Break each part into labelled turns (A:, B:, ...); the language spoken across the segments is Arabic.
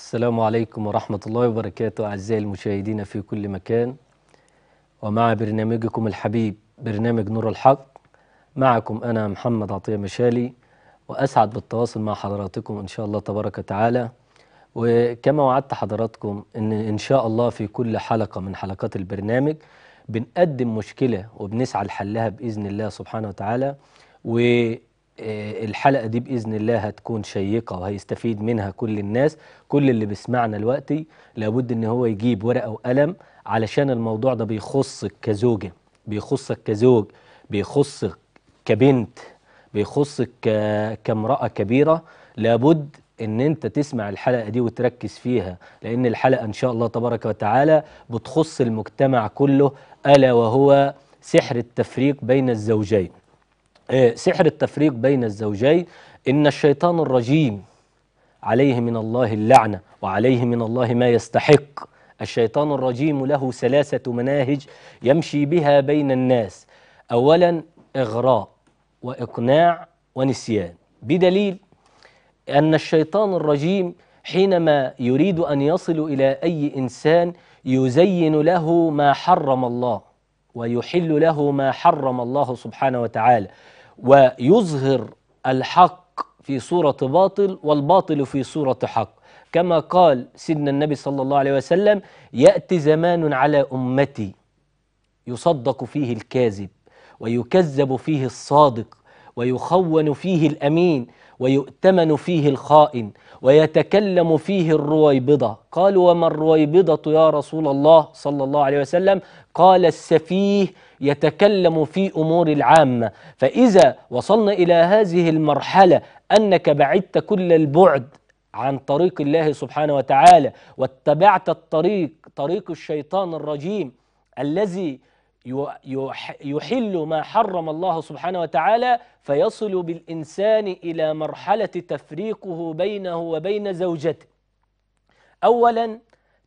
A: السلام عليكم ورحمة الله وبركاته أعزائي المشاهدين في كل مكان ومع برنامجكم الحبيب برنامج نور الحق معكم أنا محمد عطية مشالي وأسعد بالتواصل مع حضراتكم إن شاء الله تبارك وتعالى وكما وعدت حضراتكم إن إن شاء الله في كل حلقة من حلقات البرنامج بنقدم مشكلة وبنسعى لحلها بإذن الله سبحانه وتعالى و آه، الحلقة دي بإذن الله هتكون شيقة وهيستفيد منها كل الناس كل اللي بيسمعنا دلوقتي لابد إن هو يجيب ورقة وقلم علشان الموضوع ده بيخصك كزوجة بيخصك كزوج بيخصك كبنت بيخصك كامرأة كبيرة لابد ان انت تسمع الحلقه دي وتركز فيها لان الحلقه ان شاء الله تبارك وتعالى بتخص المجتمع كله الا وهو سحر التفريق بين الزوجين آه، سحر التفريق بين الزوجين إن الشيطان الرجيم عليه من الله اللعنة وعليه من الله ما يستحق الشيطان الرجيم له ثلاثة مناهج يمشي بها بين الناس أولا إغراء وإقناع ونسيان بدليل أن الشيطان الرجيم حينما يريد أن يصل إلى أي إنسان يزين له ما حرم الله ويحل له ما حرم الله سبحانه وتعالى ويظهر الحق في صورة باطل والباطل في صورة حق كما قال سيدنا النبي صلى الله عليه وسلم يأتي زمان على أمتي يصدق فيه الكاذب ويكذب فيه الصادق ويخون فيه الأمين ويؤتمن فيه الخائن ويتكلم فيه الرويبضة قالوا وما الرويبضة يا رسول الله صلى الله عليه وسلم قال السفيه يتكلم في أمور العامة فإذا وصلنا إلى هذه المرحلة أنك بعدت كل البعد عن طريق الله سبحانه وتعالى واتبعت الطريق طريق الشيطان الرجيم الذي يحل ما حرم الله سبحانه وتعالى فيصل بالإنسان إلى مرحلة تفريقه بينه وبين زوجته أولا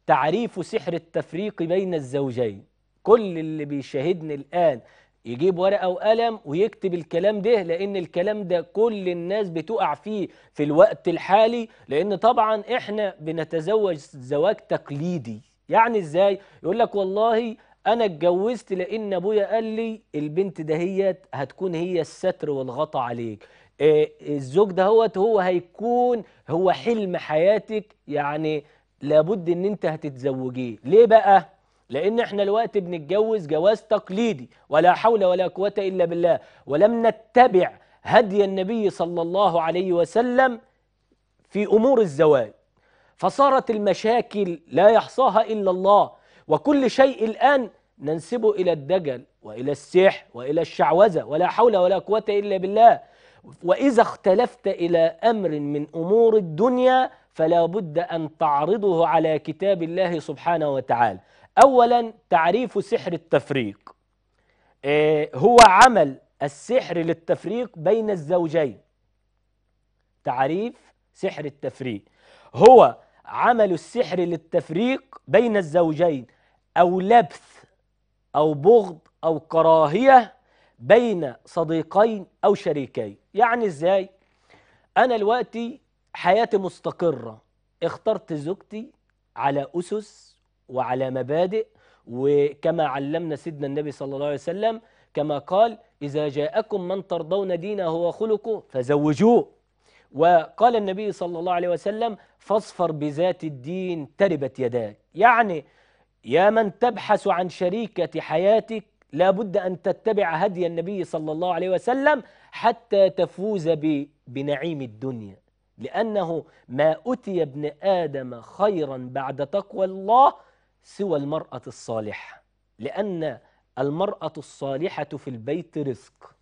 A: تعريف سحر التفريق بين الزوجين كل اللي بيشاهدني الآن يجيب ورقة وقلم ويكتب الكلام ده لأن الكلام ده كل الناس بتقع فيه في الوقت الحالي لأن طبعا إحنا بنتزوج زواج تقليدي يعني إزاي؟ يقول لك والله انا اتجوزت لان ابويا قال لي البنت دهيت هتكون هي الستر والغطا عليك آه، الزوج دهوت هو هيكون هو حلم حياتك يعني لابد ان انت هتتزوجيه ليه بقى لان احنا الوقت بنتجوز جواز تقليدي ولا حول ولا قوه الا بالله ولم نتبع هدي النبي صلى الله عليه وسلم في امور الزواج فصارت المشاكل لا يحصاها الا الله وكل شيء الآن ننسبه إلى الدجل وإلى السحر وإلى الشعوذة ولا حول ولا قوة إلا بالله وإذا اختلفت إلى أمر من أمور الدنيا فلا بد أن تعرضه على كتاب الله سبحانه وتعالى أولا تعريف سحر التفريق إيه، هو عمل السحر للتفريق بين الزوجين تعريف سحر التفريق هو عمل السحر للتفريق بين الزوجين أو لبث أو بغض أو كراهية بين صديقين أو شريكين يعني إزاي؟ أنا دلوقتي حياتي مستقرة اخترت زوجتي على أسس وعلى مبادئ وكما علمنا سيدنا النبي صلى الله عليه وسلم كما قال إذا جاءكم من ترضون دينه وخلقه فزوجوه وقال النبي صلى الله عليه وسلم فاصفر بذات الدين تربت يداك يعني يا من تبحث عن شريكة حياتك لا بد أن تتبع هدي النبي صلى الله عليه وسلم حتى تفوز بنعيم الدنيا لأنه ما أتي ابن آدم خيرا بعد تقوى الله سوى المرأة الصالحة لأن المرأة الصالحة في البيت رزق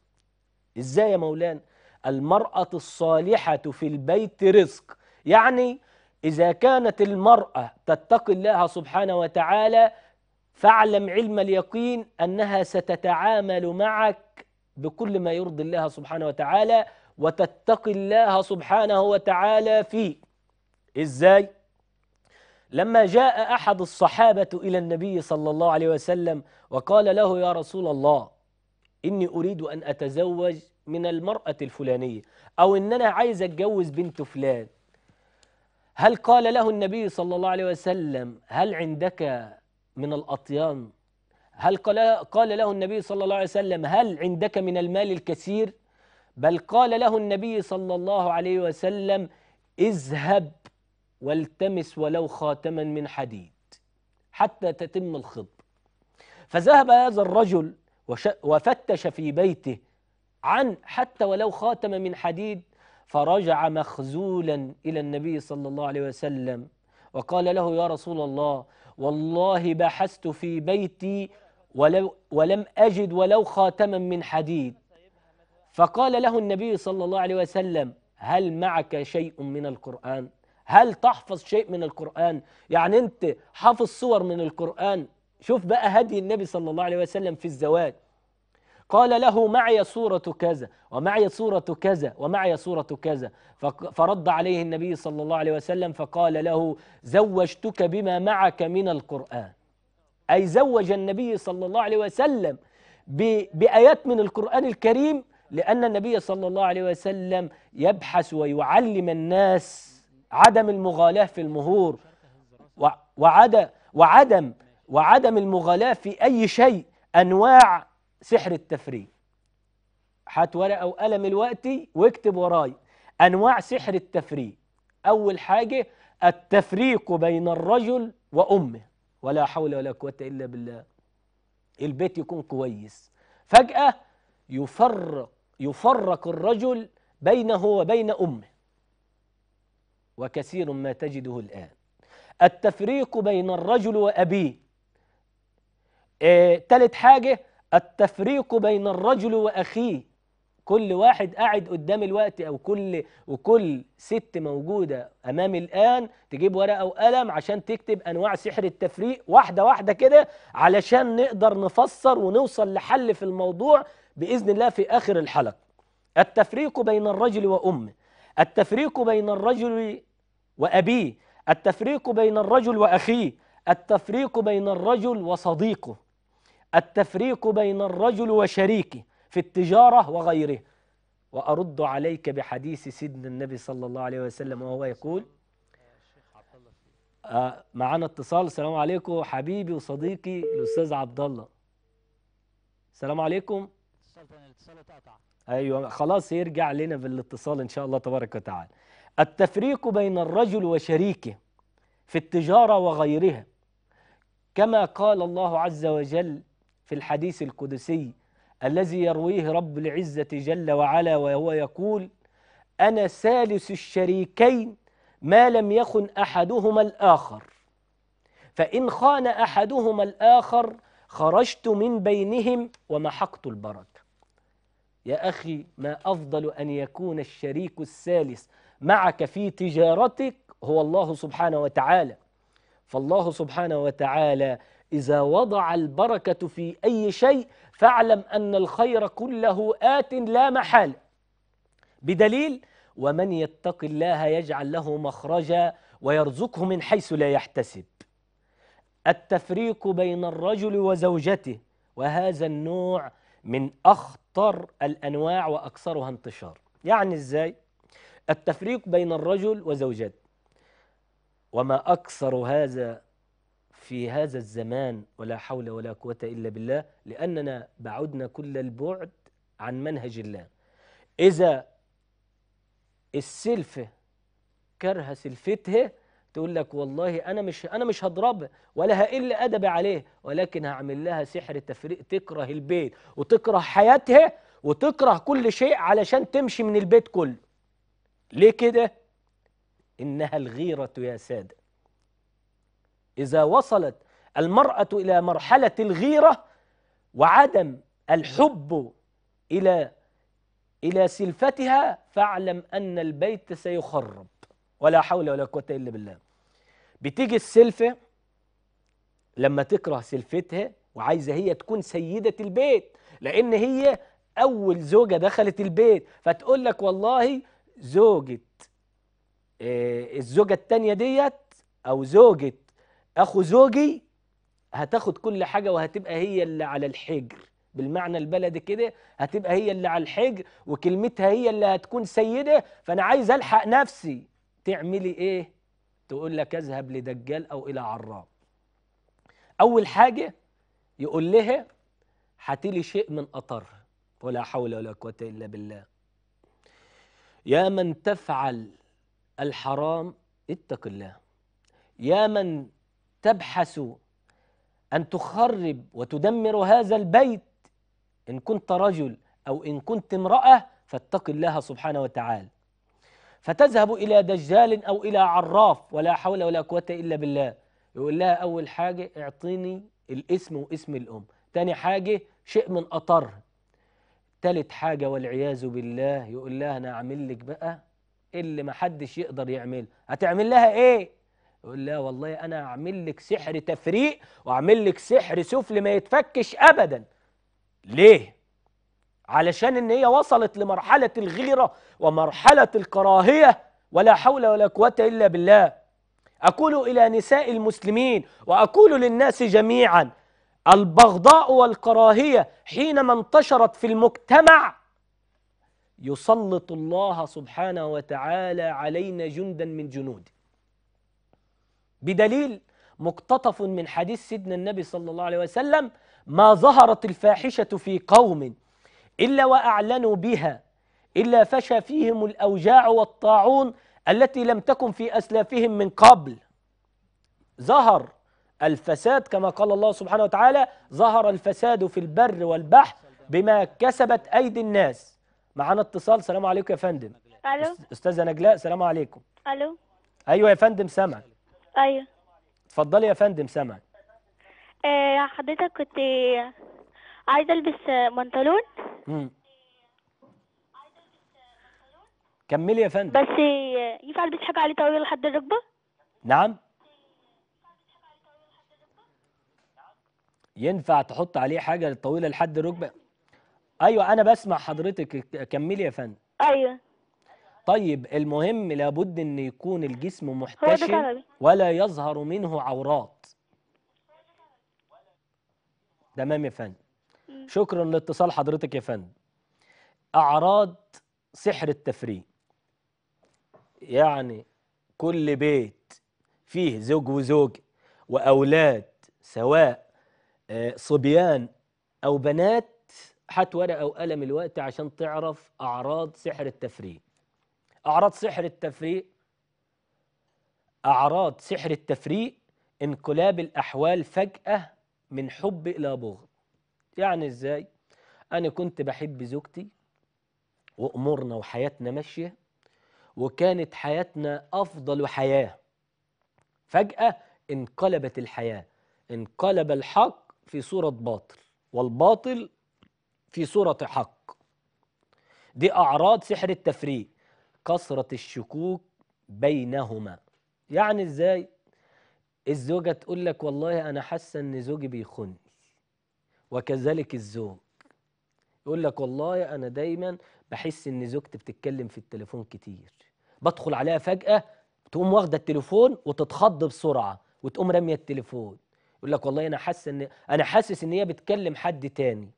A: إزاي يا مولان المرأة الصالحة في البيت رزق يعني إذا كانت المرأة تتقي الله سبحانه وتعالى فاعلم علم اليقين أنها ستتعامل معك بكل ما يرضي الله سبحانه وتعالى وتتقي الله سبحانه وتعالى فيه إزاي؟ لما جاء أحد الصحابة إلى النبي صلى الله عليه وسلم وقال له يا رسول الله إني أريد أن أتزوج من المرأة الفلانية أو إن أنا عايز أتجوز بنت فلان هل قال له النبي صلى الله عليه وسلم هل عندك من الأطيان هل قال, قال له النبي صلى الله عليه وسلم هل عندك من المال الكثير بل قال له النبي صلى الله عليه وسلم اذهب والتمس ولو خاتما من حديد حتى تتم الخط فذهب هذا الرجل وفتش في بيته عن حتى ولو خاتم من حديد فرجع مخزولا إلى النبي صلى الله عليه وسلم وقال له يا رسول الله والله بحثت في بيتي ولو ولم أجد ولو خاتما من حديد فقال له النبي صلى الله عليه وسلم هل معك شيء من القرآن هل تحفظ شيء من القرآن يعني أنت حافظ صور من القرآن شوف بقى هدي النبي صلى الله عليه وسلم في الزواج قال له معي صورة كذا ومعي صورة كذا ومعي صورة كذا فرد عليه النبي صلى الله عليه وسلم فقال له زوجتك بما معك من القرآن أي زوج النبي صلى الله عليه وسلم بآيات من القرآن الكريم لأن النبي صلى الله عليه وسلم يبحث ويعلم الناس عدم المغالاة في المهور وعدم وعدم وعدم المغالاة في أي شيء أنواع سحر التفريق هات ورقة وقلم دلوقتي واكتب وراي أنواع سحر التفريق أول حاجة التفريق بين الرجل وأمه ولا حول ولا قوة إلا بالله البيت يكون كويس فجأة يفرق يفرق الرجل بينه وبين أمه وكثير ما تجده الآن التفريق بين الرجل وأبيه ثالث إيه حاجة التفريق بين الرجل وأخيه كل واحد قاعد قدام الوقت أو كل وكل ست موجودة أمامي الآن تجيب ورقة وقلم عشان تكتب أنواع سحر التفريق واحدة واحدة كده علشان نقدر نفسر ونوصل لحل في الموضوع بإذن الله في آخر الحلقة التفريق بين الرجل وأمه التفريق بين الرجل وأبيه التفريق بين الرجل وأخيه التفريق بين الرجل وصديقه التفريق بين الرجل وشريكه في التجارة وغيره وأرد عليك بحديث سيدنا النبي صلى الله عليه وسلم وهو يقول آه، معنا اتصال السلام عليكم حبيبي وصديقي الأستاذ عبد الله السلام عليكم اتقطع ايوه خلاص يرجع لنا بالاتصال ان شاء الله تبارك وتعالى التفريق بين الرجل وشريكه في التجاره وغيرها كما قال الله عز وجل في الحديث القدسي الذي يرويه رب العزة جل وعلا وهو يقول أنا ثالث الشريكين ما لم يخن أحدهما الآخر فإن خان أحدهما الآخر خرجت من بينهم ومحقت البركة يا أخي ما أفضل أن يكون الشريك الثالث معك في تجارتك هو الله سبحانه وتعالى فالله سبحانه وتعالى إذا وضع البركة في أي شيء فاعلم أن الخير كله آت لا محال بدليل ومن يتق الله يجعل له مخرجا ويرزقه من حيث لا يحتسب التفريق بين الرجل وزوجته وهذا النوع من أخطر الأنواع وأكثرها انتشار يعني إزاي؟ التفريق بين الرجل وزوجته وما أكثر هذا في هذا الزمان ولا حول ولا قوة إلا بالله لأننا بعدنا كل البعد عن منهج الله إذا السلفة كره سلفته تقول لك والله أنا مش أنا مش هضربها ولا هقل أدب عليه ولكن هعمل لها سحر تفريق تكره البيت وتكره حياتها وتكره كل شيء علشان تمشي من البيت كله ليه كده؟ إنها الغيرة يا سادة إذا وصلت المرأة إلى مرحلة الغيرة وعدم الحب إلى إلى سلفتها فاعلم أن البيت سيخرب ولا حول ولا قوة إلا بالله بتيجي السلفة لما تكره سلفتها وعايزة هي تكون سيدة البيت لأن هي أول زوجة دخلت البيت فتقول لك والله زوجة آه، الزوجة التانية ديت أو زوجة اخو زوجي هتاخد كل حاجه وهتبقى هي اللي على الحجر بالمعنى البلدي كده هتبقى هي اللي على الحجر وكلمتها هي اللي هتكون سيده فانا عايز الحق نفسي تعملي ايه تقول لك اذهب لدجال او الى عراب اول حاجه يقول لها هاتي لي شيء من قطرها ولا حول ولا قوه الا بالله يا من تفعل الحرام اتق الله يا من تبحث أن تخرب وتدمر هذا البيت إن كنت رجل أو إن كنت امرأة فاتق الله سبحانه وتعالى فتذهب إلى دجال أو إلى عراف ولا حول ولا قوة إلا بالله يقول لها أول حاجة اعطيني الاسم واسم الأم تاني حاجة شيء من أطر تالت حاجة والعياذ بالله يقول لها أنا أعمل لك بقى اللي ما حدش يقدر يعمله هتعمل لها إيه يقول لا والله انا هعمل لك سحر تفريق واعمل لك سحر سفلي ما يتفكش ابدا ليه علشان ان هي وصلت لمرحله الغيره ومرحله الكراهيه ولا حول ولا قوه الا بالله اقول الى نساء المسلمين واقول للناس جميعا البغضاء والكراهيه حينما انتشرت في المجتمع يسلط الله سبحانه وتعالى علينا جندا من جنوده بدليل مقتطف من حديث سيدنا النبي صلى الله عليه وسلم ما ظهرت الفاحشة في قوم إلا وأعلنوا بها إلا فشى فيهم الأوجاع والطاعون التي لم تكن في أسلافهم من قبل ظهر الفساد كما قال الله سبحانه وتعالى ظهر الفساد في البر والبحر بما كسبت أيدي الناس معانا اتصال سلام عليكم يا فندم ألو أستاذة نجلاء سلام عليكم ألو أيوة يا فندم سامعك ايوه اتفضلي يا فندم سامعك
B: ايه حضرتك كنت عايزه البس بنطلون
A: امم كملي يا فندم بس
B: ينفع البس حاجه عليه طويله لحد الركبه
A: نعم ينفع تحط عليه حاجه طويله لحد الركبه ايوه انا بسمع حضرتك كملي يا فندم ايوه طيب المهم لابد ان يكون الجسم محتشم ولا يظهر منه عورات تمام يا فندم شكرا لاتصال حضرتك يا فندم اعراض سحر التفريق يعني كل بيت فيه زوج وزوج واولاد سواء آه، صبيان او بنات هات ورقه وقلم الوقت عشان تعرف اعراض سحر التفريق أعراض سحر التفريق أعراض سحر التفريق انقلاب الأحوال فجأة من حب إلى بغض يعني إزاي؟ أنا كنت بحب زوجتي وأمورنا وحياتنا ماشية وكانت حياتنا أفضل حياة فجأة انقلبت الحياة انقلب الحق في صورة باطل والباطل في صورة حق دي أعراض سحر التفريق كثرة الشكوك بينهما يعني ازاي الزوجة تقول لك والله أنا حاسة إن زوجي بيخوني وكذلك الزوج يقول لك والله أنا دايما بحس إن زوجتي بتتكلم في التليفون كتير بدخل عليها فجأة تقوم واخدة التليفون وتتخض بسرعة وتقوم رامية التليفون يقول لك والله أنا حاسة إن أنا حاسس إن هي بتكلم حد تاني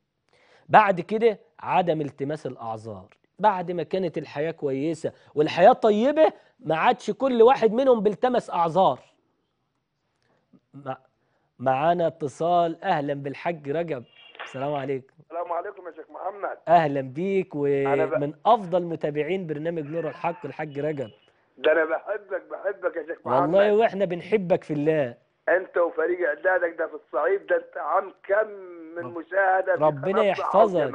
A: بعد كده عدم التماس الأعذار بعد ما كانت الحياة كويسة والحياة طيبة ما عادش كل واحد منهم بالتمس أعذار معانا اتصال أهلا بالحاج رجب السلام عليكم
B: السلام عليكم يا شيخ محمد أهلا
A: بيك ومن أفضل متابعين برنامج نور الحق الحاج رجب
B: ده أنا بحبك بحبك يا شيخ محمد والله
A: وإحنا بنحبك في الله
B: انت وفريق اعدادك ده في الصعيد ده انت عام كم من مشاهده ربنا يحفظك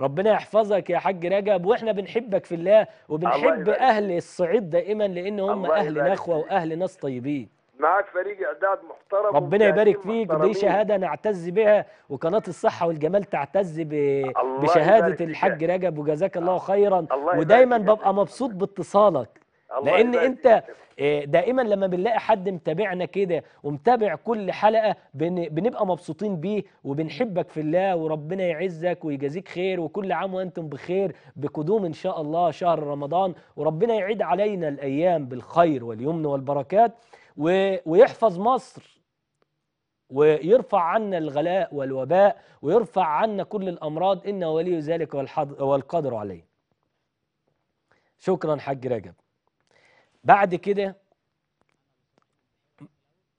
A: ربنا يحفظك يا حاج رجب واحنا بنحبك في الله وبنحب اهل الصعيد دائما لان هم اهل نخوه واهل ناس طيبين
B: معاك فريق اعداد محترم ربنا يبارك فيك ودي شهاده
A: نعتز بها وقناه الصحه والجمال تعتز بشهاده الحاج رجب وجزاك الله خيرا ودايما ببقى مبسوط باتصالك لان انت آه، دائما لما بنلاقي حد متابعنا كده ومتابع كل حلقه بنبقى مبسوطين بيه وبنحبك في الله وربنا يعزك ويجازيك خير وكل عام وانتم بخير بقدوم ان شاء الله شهر رمضان وربنا يعيد علينا الايام بالخير واليمن والبركات ويحفظ مصر ويرفع عنا الغلاء والوباء ويرفع عنا كل الامراض ان ولي ذلك والقدر عليه شكرا حاج رجب بعد كده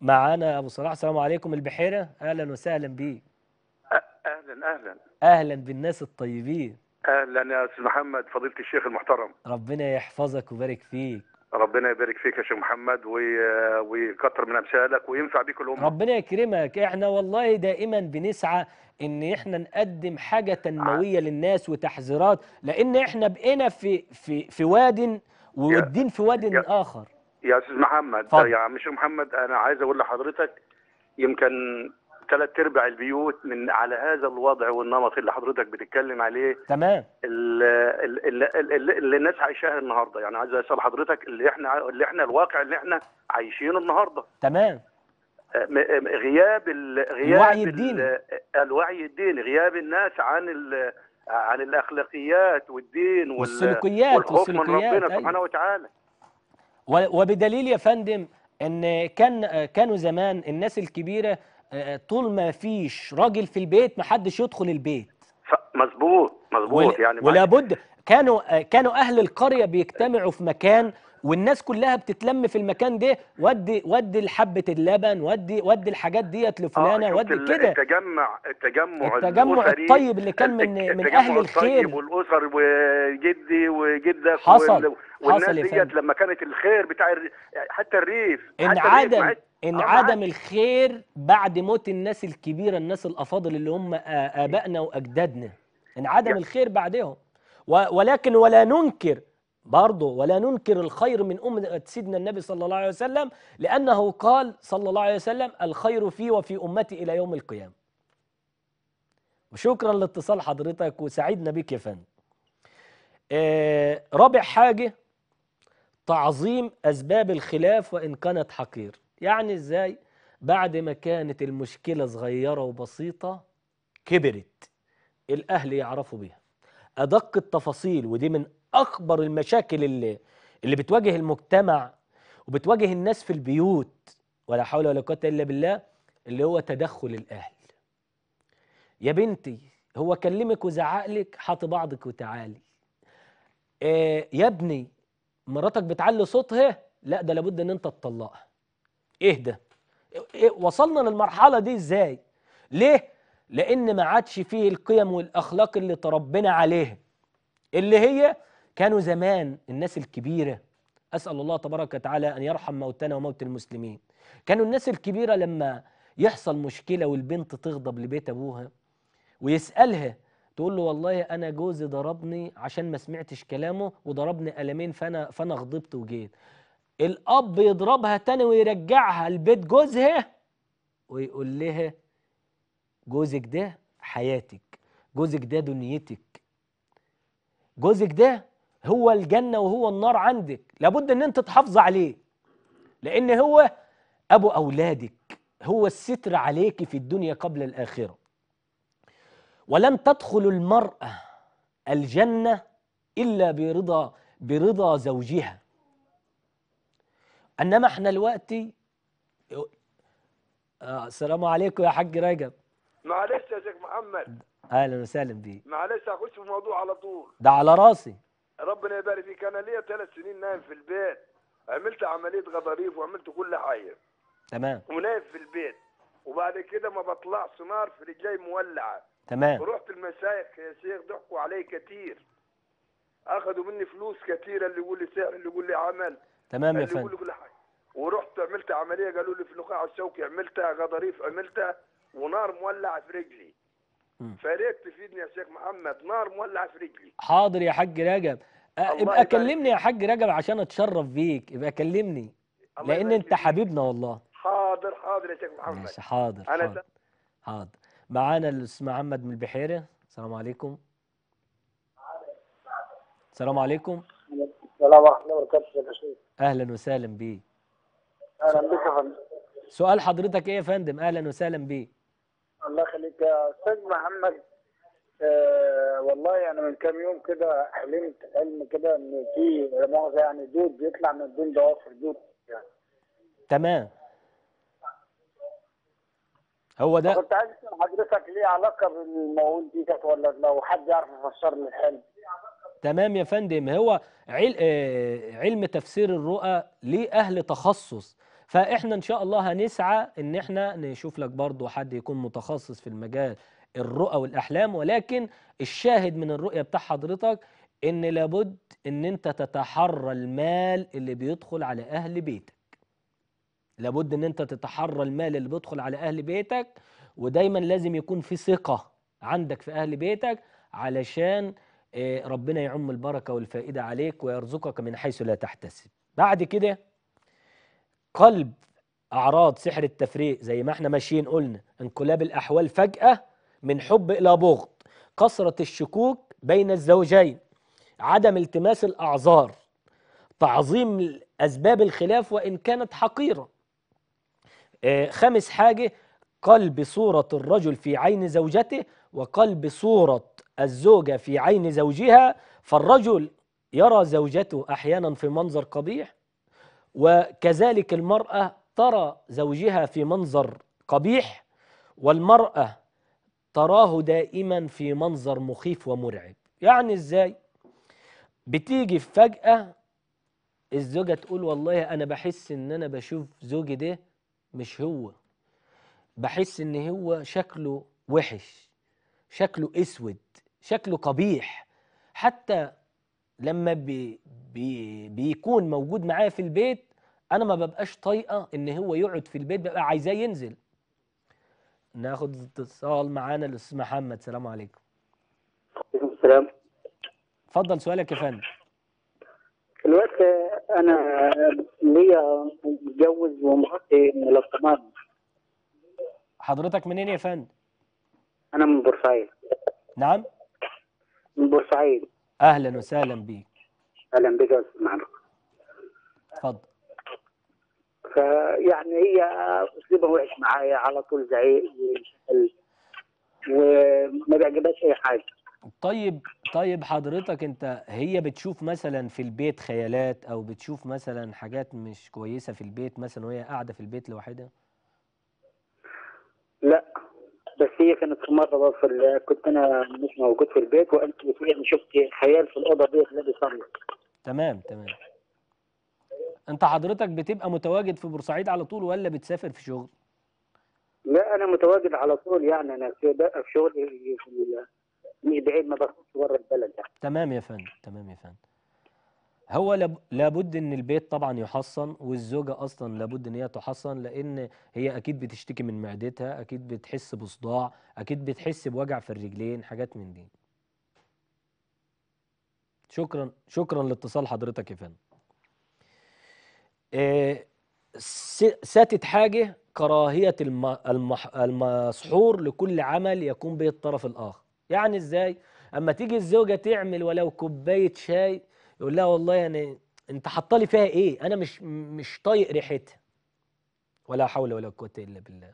A: معانا ابو صلاح السلام عليكم البحيره اهلا وسهلا بيك
B: اهلا اهلا
A: اهلا بالناس الطيبين
B: اهلا يا استاذ محمد فضيله الشيخ المحترم
A: ربنا يحفظك ويبارك فيك
B: ربنا يبارك فيك يا شيخ محمد و... ويكتر من امثالك وينفع بيك الامه ربنا
A: يكرمك احنا والله دائما بنسعى ان احنا نقدم حاجه تنمويه للناس وتحذيرات لان احنا بقينا في في في واد والدين في واد اخر
B: يا استاذ محمد فضل. يا مش محمد انا عايز اقول لحضرتك يمكن ثلاث ارباع البيوت من على هذا الوضع والنمط اللي حضرتك بتتكلم عليه تمام اللي, اللي, اللي, اللي الناس عايشاها النهارده يعني عايز اسال حضرتك اللي احنا اللي احنا الواقع اللي احنا عايشينه النهارده تمام آه، آه، غياب غياب الوعي الديني الوعي الديني غياب الناس عن ال... عن الاخلاقيات والدين والسلوكيات والخوف من ربنا أيوة. سبحانه وتعالى
A: وبدليل يا فندم ان كان كانوا زمان الناس الكبيره آه، طول ما فيش راجل في البيت ما حدش يدخل البيت مظبوط
B: مظبوط يعني
A: ولابد كانوا آه، كانوا اهل القريه بيجتمعوا في مكان والناس كلها بتتلم في المكان ده ودي ودي حبه اللبن ودي ودي الحاجات ديت لفلانه آه ودي كده
B: التجمع التجمع التجمع الطيب اللي كان من من اهل الخير والاسر وجدي وجدك حصل والناس حصل ديت لما كانت الخير بتاع الريف حتى الريف انعدم آه،
A: انعدم الخير بعد موت الناس الكبيره الناس الافاضل اللي هم ابائنا واجدادنا انعدم الخير بعدهم ولكن ولا ننكر برضه ولا ننكر الخير من أمة سيدنا النبي صلى الله عليه وسلم لأنه قال صلى الله عليه وسلم الخير في وفي أمتي إلى يوم القيامة وشكرا لاتصال حضرتك وسعيدنا بك يا فندم آه، رابع حاجة تعظيم أسباب الخلاف وإن كانت حقير يعني إزاي بعد ما كانت المشكلة صغيرة وبسيطة كبرت الأهل يعرفوا بيها ادق التفاصيل ودي من اكبر المشاكل اللي اللي بتواجه المجتمع وبتواجه الناس في البيوت ولا حول ولا قوه الا بالله اللي هو تدخل الاهل يا بنتي هو كلمك وزعق لك حاطي بعضك وتعالي إيه يا ابني مراتك بتعلي صوتها لا ده لابد ان انت تطلقها إيه ده إيه وصلنا للمرحله دي ازاي ليه لأن ما عادش فيه القيم والأخلاق اللي تربينا عليها اللي هي كانوا زمان الناس الكبيرة أسأل الله تبارك وتعالى أن يرحم موتنا وموت المسلمين كانوا الناس الكبيرة لما يحصل مشكلة والبنت تغضب لبيت أبوها ويسألها تقول له والله أنا جوزي ضربني عشان ما سمعتش كلامه وضربني قلمين فأنا, فأنا غضبت وجيت الأب يضربها تاني ويرجعها لبيت جوزها ويقول لها جوزك ده حياتك جوزك ده دنيتك جوزك ده هو الجنة وهو النار عندك لابد ان انت تحافظ عليه لان هو ابو اولادك هو الستر عليك في الدنيا قبل الاخرة ولن تدخل المرأة الجنة الا برضا برضا زوجها انما احنا الوقت آه، السلام عليكم يا حاج رجب
B: معلش يا شيخ محمد
A: اهلا وسهلا بيك
B: معلش هخش في الموضوع على طول
A: ده على راسي
B: ربنا يبارك فيك انا ليا ثلاث سنين نايم في البيت عملت عمليه غضاريف وعملت كل حاجه تمام ونايم في البيت وبعد كده ما بطلعش نار في رجلي مولعه تمام رحت المشايخ يا شيخ ضحكوا علي كتير اخذوا مني فلوس كثيره اللي يقول لي سحر اللي يقول لي عمل
A: تمام يا فندم
B: ورحت عملت عمليه قالوا لي في النخاع الشوكي عملتها غضاريف عملتها ونار مولعه في رجلي فريت تفيدني يا شيخ محمد نار مولعه في رجلي
A: حاضر يا حاج رجب ابقى كلمني يا حاج رجب عشان اتشرف بيك ابقى كلمني لان انت حبيبنا والله
B: حاضر حاضر يا شيخ محمد ماشي حاضر أنا حاضر,
A: حاضر. معانا الاستاذ محمد من البحيره السلام عليكم السلام عليكم
B: السلام ورحمه الله
A: اهلا وسهلا بيك
B: اهلا بك يا فندم سؤال حضرتك
A: ايه يا فندم اهلا وسهلا بيك
B: ذلك استاذ محمد آه والله يعني من كام يوم كده حلمت حلم كده ان في مؤاخذه يعني دود بيطلع من الدون ضوافر دود يعني
A: تمام هو ده كنت
B: عايز اسال حضرتك ليه علاقه بالمقول دي كانت ولا لو حد يعرف يفسر لي الحلم
A: تمام يا فندم هو عل... آه، علم تفسير الرؤى ليه اهل تخصص فاحنا ان شاء الله هنسعى ان احنا نشوف لك برضو حد يكون متخصص في المجال الرؤى والاحلام ولكن الشاهد من الرؤيه بتاع حضرتك ان لابد ان انت تتحرى المال اللي بيدخل على اهل بيتك لابد ان انت تتحرى المال اللي بيدخل على اهل بيتك ودايما لازم يكون في ثقه عندك في اهل بيتك علشان آه، ربنا يعم البركه والفائده عليك ويرزقك من حيث لا تحتسب بعد كده قلب اعراض سحر التفريق زي ما احنا ماشيين قلنا انقلاب الاحوال فجاه من حب الى بغض كثره الشكوك بين الزوجين عدم التماس الاعذار تعظيم اسباب الخلاف وان كانت حقيره آه، خامس حاجه قلب صوره الرجل في عين زوجته وقلب صوره الزوجه في عين زوجها فالرجل يرى زوجته احيانا في منظر قبيح وكذلك المرأة ترى زوجها في منظر قبيح والمرأة تراه دائما في منظر مخيف ومرعب يعني ازاي بتيجي فجأة الزوجة تقول والله أنا بحس إن أنا بشوف زوجي ده مش هو بحس إن هو شكله وحش شكله أسود شكله قبيح حتى لما بي بي بيكون موجود معايا في البيت انا ما ببقاش طايقه ان هو يقعد في البيت ببقى عايزاه ينزل ناخد اتصال معانا الاستاذ محمد سلام عليكم وعليكم السلام اتفضل سؤالك يا فندم
B: الوقت انا ليا متجوز ومراتي من الاسماك
A: حضرتك منين يا فندم
B: انا من بورسعيد نعم من بورسعيد
A: اهلا وسهلا بك
B: اهلا بك يا استاذ محمد اتفضل فيعني هي اسلوبها وحش معايا على طول زعيق وما بيعجبهاش اي حاجه
A: طيب طيب حضرتك انت هي بتشوف مثلا في البيت خيالات او بتشوف مثلا حاجات مش كويسه في البيت مثلا وهي قاعده في البيت لوحدها؟ لا بس هي كانت في مره كنت انا مش موجود في البيت وانت بتقولي انا شفت خيال في الاوضه دي اللي ابيض تمام تمام انت حضرتك بتبقى متواجد في بورسعيد على طول ولا بتسافر في شغل؟
B: لا انا متواجد على
A: طول يعني انا في بقى في شغلي مش بعيد ما بخش بره البلد يعني. تمام يا فندم تمام يا فندم هو لابد ان البيت طبعا يحصن والزوجه اصلا لابد ان هي تحصن لان هي اكيد بتشتكي من معدتها اكيد بتحس بصداع اكيد بتحس بوجع في الرجلين حاجات من دي شكرا شكرا لاتصال حضرتك يا فندم إيه ساتت حاجه كراهيه المسحور لكل عمل يقوم به الطرف الاخر يعني ازاي اما تيجي الزوجه تعمل ولو كوبايه شاي يقول لها والله يعني انت حاطه لي فيها ايه انا مش مش طايق ريحتها ولا حول ولا قوه الا بالله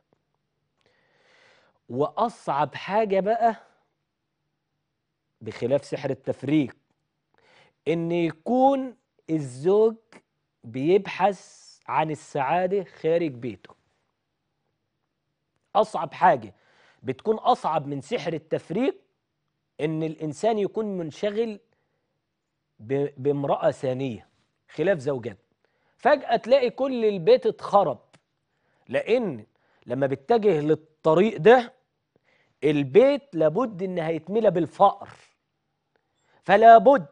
A: واصعب حاجه بقى بخلاف سحر التفريق ان يكون الزوج بيبحث عن السعاده خارج بيته اصعب حاجه بتكون اصعب من سحر التفريق ان الانسان يكون منشغل بامرأة ثانية خلاف زوجات فجأة تلاقي كل البيت اتخرب لأن لما بتتجه للطريق ده البيت لابد إن هيتملى بالفقر فلا بد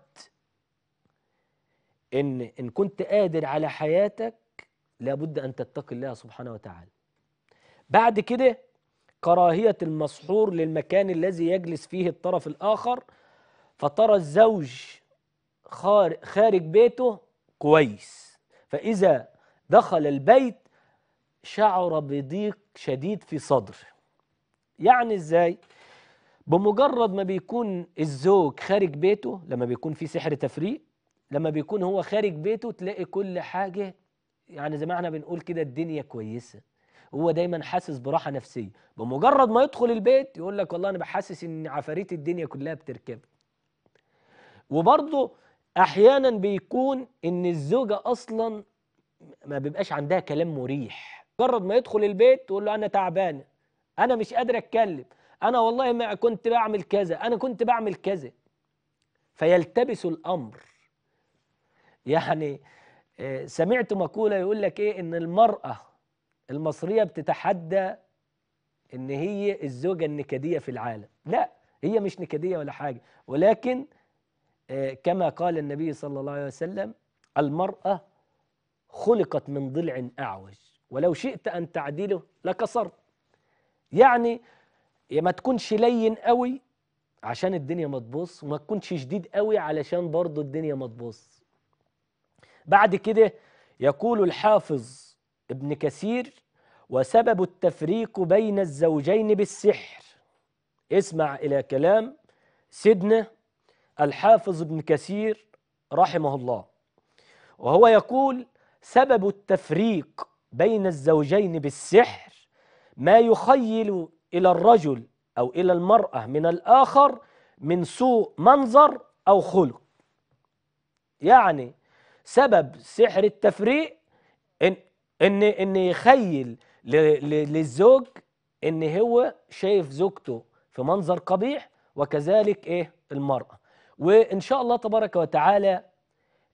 A: إن إن كنت قادر على حياتك لابد أن تتقي الله سبحانه وتعالى بعد كده كراهية المسحور للمكان الذي يجلس فيه الطرف الآخر فترى الزوج خارج بيته كويس فإذا دخل البيت شعر بضيق شديد في صدره يعني إزاي؟ بمجرد ما بيكون الزوج خارج بيته لما بيكون في سحر تفريق لما بيكون هو خارج بيته تلاقي كل حاجة يعني زي ما احنا بنقول كده الدنيا كويسة هو دايما حاسس براحة نفسية بمجرد ما يدخل البيت يقول لك والله أنا بحسس إن عفاريت الدنيا كلها بتركب وبرضه احيانا بيكون ان الزوجه اصلا ما بيبقاش عندها كلام مريح مجرد ما يدخل البيت تقول له انا تعبانه انا مش قادر اتكلم انا والله ما كنت بعمل كذا انا كنت بعمل كذا فيلتبس الامر يعني آه، سمعت مقوله يقول لك ايه ان المراه المصريه بتتحدى ان هي الزوجه النكديه في العالم لا هي مش نكديه ولا حاجه ولكن آه، كما قال النبي صلى الله عليه وسلم المرأة خلقت من ضلع أعوج ولو شئت أن تعدله لكسرت يعني يا ما تكونش لين قوي عشان الدنيا ما تبص وما تكونش شديد قوي علشان برضه الدنيا ما تبص بعد كده يقول الحافظ ابن كثير وسبب التفريق بين الزوجين بالسحر اسمع إلى كلام سيدنا الحافظ ابن كثير رحمه الله وهو يقول سبب التفريق بين الزوجين بالسحر ما يخيل إلى الرجل أو إلى المرأة من الآخر من سوء منظر أو خلق يعني سبب سحر التفريق إن إن إن يخيل للزوج إن هو شايف زوجته في منظر قبيح وكذلك إيه المرأة وإن شاء الله تبارك وتعالى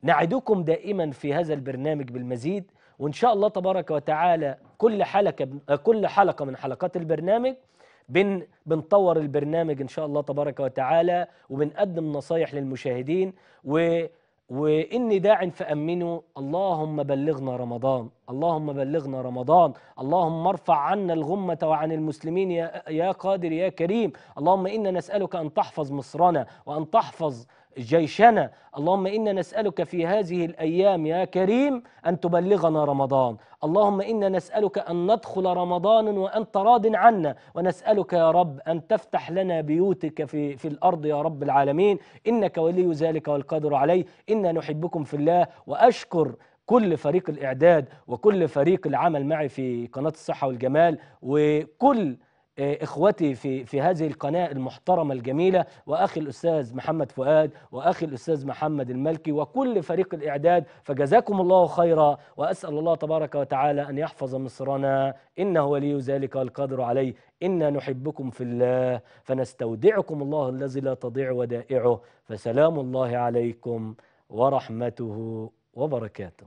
A: نعدكم دائما في هذا البرنامج بالمزيد وإن شاء الله تبارك وتعالى كل حلقة كل حلقة من حلقات البرنامج بن بنطور البرنامج إن شاء الله تبارك وتعالى وبنقدم نصايح للمشاهدين و وإني داع فأمنوا اللهم بلغنا رمضان اللهم بلغنا رمضان اللهم ارفع عنا الغمة وعن المسلمين يا, يا قادر يا كريم اللهم إنا نسألك أن تحفظ مصرنا وأن تحفظ جيشنا اللهم إنا نسألك في هذه الأيام يا كريم أن تبلغنا رمضان اللهم إنا نسألك أن ندخل رمضان وأنت راض عنا ونسألك يا رب أن تفتح لنا بيوتك في, في الأرض يا رب العالمين إنك ولي ذلك والقادر عليه إنا نحبكم في الله وأشكر كل فريق الإعداد وكل فريق العمل معي في قناة الصحة والجمال وكل اخوتي في في هذه القناه المحترمه الجميله واخي الاستاذ محمد فؤاد واخي الاستاذ محمد الملكي وكل فريق الاعداد فجزاكم الله خيرا واسال الله تبارك وتعالى ان يحفظ مصرنا انه ولي ذلك القدر عليه انا نحبكم في الله فنستودعكم الله الذي لا تضيع ودائعه فسلام الله عليكم ورحمته وبركاته